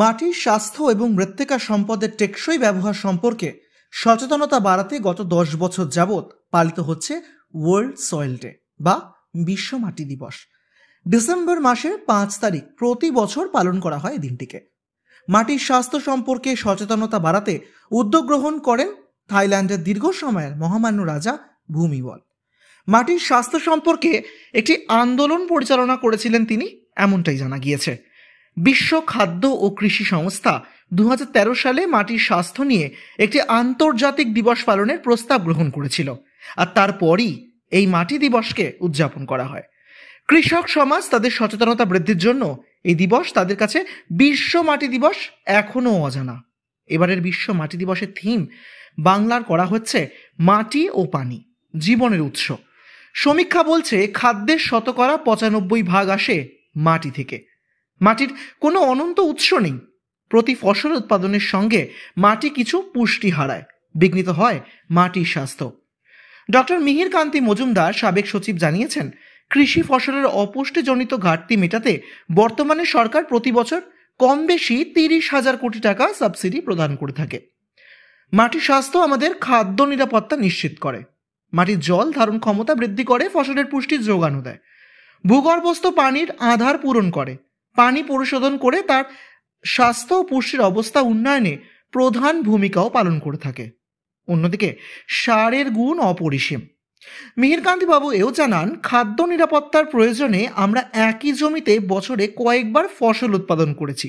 মাটির স্বাস্থ্য এবং মৃত্তিকা সম্পদের টেকসই ব্যবহার সম্পর্কে সচেতনতা বাড়াতে গত দশ বছর যাবৎ পালিত হচ্ছে ওয়ার্ল্ড সয়েল ডে বা বিশ্ব মাটি দিবস ডিসেম্বর মাসের পাঁচ তারিখ প্রতি বছর পালন করা হয় দিনটিকে মাটির স্বাস্থ্য সম্পর্কে সচেতনতা বাড়াতে উদ্যোগ গ্রহণ করেন থাইল্যান্ডের দীর্ঘ সময়ের মহামান্য রাজা ভূমিবল মাটির স্বাস্থ্য সম্পর্কে একটি আন্দোলন পরিচালনা করেছিলেন তিনি এমনটাই জানা গিয়েছে বিশ্ব খাদ্য ও কৃষি সংস্থা দু সালে মাটির স্বাস্থ্য নিয়ে একটি আন্তর্জাতিক দিবস পালনের প্রস্তাব গ্রহণ করেছিল আর তারপরই এই মাটি দিবসকে উদযাপন করা হয় কৃষক সমাজ তাদের সচেতনতা বৃদ্ধির জন্য এই দিবস তাদের কাছে বিশ্ব মাটি দিবস এখনও অজানা এবারের বিশ্ব মাটি দিবসের থিম বাংলার করা হচ্ছে মাটি ও পানি জীবনের উৎস সমীক্ষা বলছে খাদ্যের শতকরা পঁচানব্বই ভাগ আসে মাটি থেকে মাটির কোনো অনন্ত উৎস নেই প্রতি ফসল উৎপাদনের সঙ্গে মাটি কিছু পুষ্টি হারায় বিঘ্নিত হয় মাটির স্বাস্থ্য ডক্টর মিহির কান্তি মজুমদার সাবেক সচিব জানিয়েছেন কৃষি ফসলের অপুষ্টিজনিত ঘাটতি মেটাতে বর্তমানে সরকার প্রতি বছর কম বেশি তিরিশ হাজার কোটি টাকা সাবসিডি প্রদান করে থাকে মাটির স্বাস্থ্য আমাদের খাদ্য নিরাপত্তা নিশ্চিত করে মাটির জল ধারণ ক্ষমতা বৃদ্ধি করে ফসলের পুষ্টির যোগানো দেয় ভূগর্ভস্থ পানির আধার পূরণ করে পানি পরিশোধন করে তার স্বাস্থ্য ও পুষ্টির অবস্থা উন্নয়নে প্রধান ভূমিকাও পালন করে থাকে অন্যদিকে সারের গুণ অপরিসীম মিহিরকান্তিবাবু এও জানান খাদ্য নিরাপত্তার প্রয়োজনে আমরা একই জমিতে বছরে কয়েকবার ফসল উৎপাদন করেছি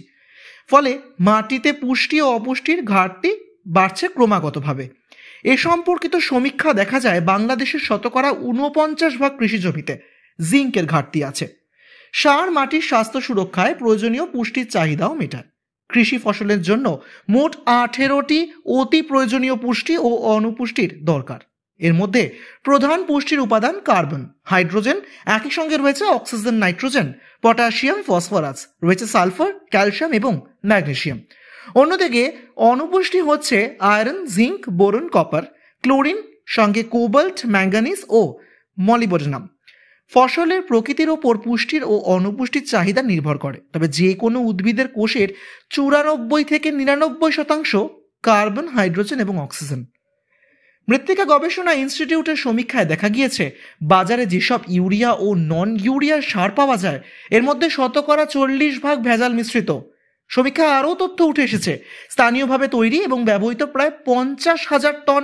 ফলে মাটিতে পুষ্টি ও অপুষ্টির ঘাটতি বাড়ছে ক্রমাগতভাবে এ সম্পর্কিত সমীক্ষা দেখা যায় বাংলাদেশের শতকরা ঊনপঞ্চাশ ভাগ কৃষি জমিতে জিঙ্কের ঘাটতি আছে সার মাটির স্বাস্থ্য সুরক্ষায় প্রয়োজনীয় পুষ্টির চাহিদাও মেটায় কৃষি ফসলের জন্য মোট আঠেরোটি অতি প্রয়োজনীয় পুষ্টি ও অনুপুষ্টির দরকার এর মধ্যে প্রধান পুষ্টির উপাদান কার্বন হাইড্রোজেন একই সঙ্গে রয়েছে অক্সিজেন নাইট্রোজেন পটাশিয়াম ফসফরাস রয়েছে সালফার ক্যালসিয়াম এবং ম্যাগনেশিয়াম অন্যদিকে অনুপুষ্টি হচ্ছে iron zinc boron copper chlorine সঙ্গে কোবাল্ট ম্যাঙ্গানিস ও মলিবোডনাম ফসলের প্রকৃতির ওপর পুষ্টির ও অনুপুষ্টির চাহিদা নির্ভর করে তবে যে কোনো উদ্ভিদের কোষের চুরানব্বই থেকে নিরানব্বই শতাংশ কার্বন হাইড্রোজেন এবং অক্সিজেন মৃত্তিকা গবেষণা ইনস্টিটিউটের সমীক্ষায় দেখা গিয়েছে বাজারে যেসব ইউরিয়া ও নন ইউরিয়া সার পাওয়া যায় এর মধ্যে শতকরা চল্লিশ ভাগ ভেজাল মিশ্রিত সমীক্ষা আরও তথ্য উঠে এসেছে স্থানীয়ভাবে তৈরি এবং ব্যবহৃত প্রায় পঞ্চাশ হাজার টন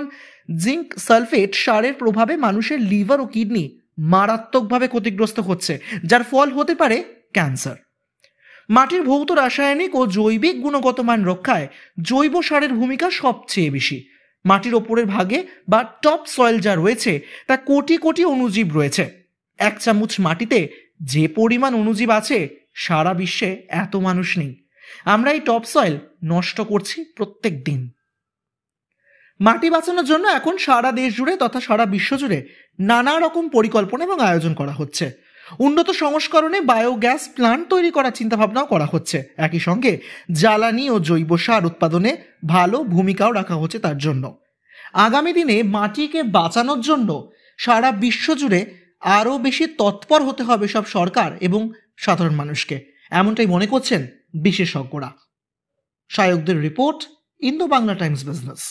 জিঙ্ক সালফেট সারের প্রভাবে মানুষের লিভার ও কিডনি মারাত্মকভাবে ক্ষতিগ্রস্ত হচ্ছে যার ফল হতে পারে ক্যান্সার মাটির ভৌত রাসায়নিক ও জৈবিক গুণগত মান রক্ষায় জৈব সারের ভূমিকা সবচেয়ে বেশি মাটির ওপরের ভাগে বা টপ সয়েল যা রয়েছে তা কোটি কোটি অনুজীব রয়েছে এক চামচ মাটিতে যে পরিমাণ অনুজীব আছে সারা বিশ্বে এত মানুষ নেই আমরা এই টপ সয়েল নষ্ট করছি প্রত্যেক দিন মাটি বাঁচানোর জন্য এখন সারা দেশ জুড়ে তথা সারা বিশ্ব জুড়ে নানা রকম পরিকল্পনা এবং আয়োজন করা হচ্ছে উন্নত সংস্করণে বায়োগ্যাস প্লান্ট তৈরি করার চিন্তাভাবনাও করা হচ্ছে একই সঙ্গে জ্বালানি ও জৈব সার উৎপাদনে ভালো ভূমিকাও রাখা হচ্ছে তার জন্য আগামী দিনে মাটিকে বাঁচানোর জন্য সারা বিশ্ব জুড়ে আরও বেশি তৎপর হতে হবে সব সরকার এবং সাধারণ মানুষকে এমনটাই মনে করছেন বিশেষজ্ঞরা সায়কদের report Indo Bangla Times business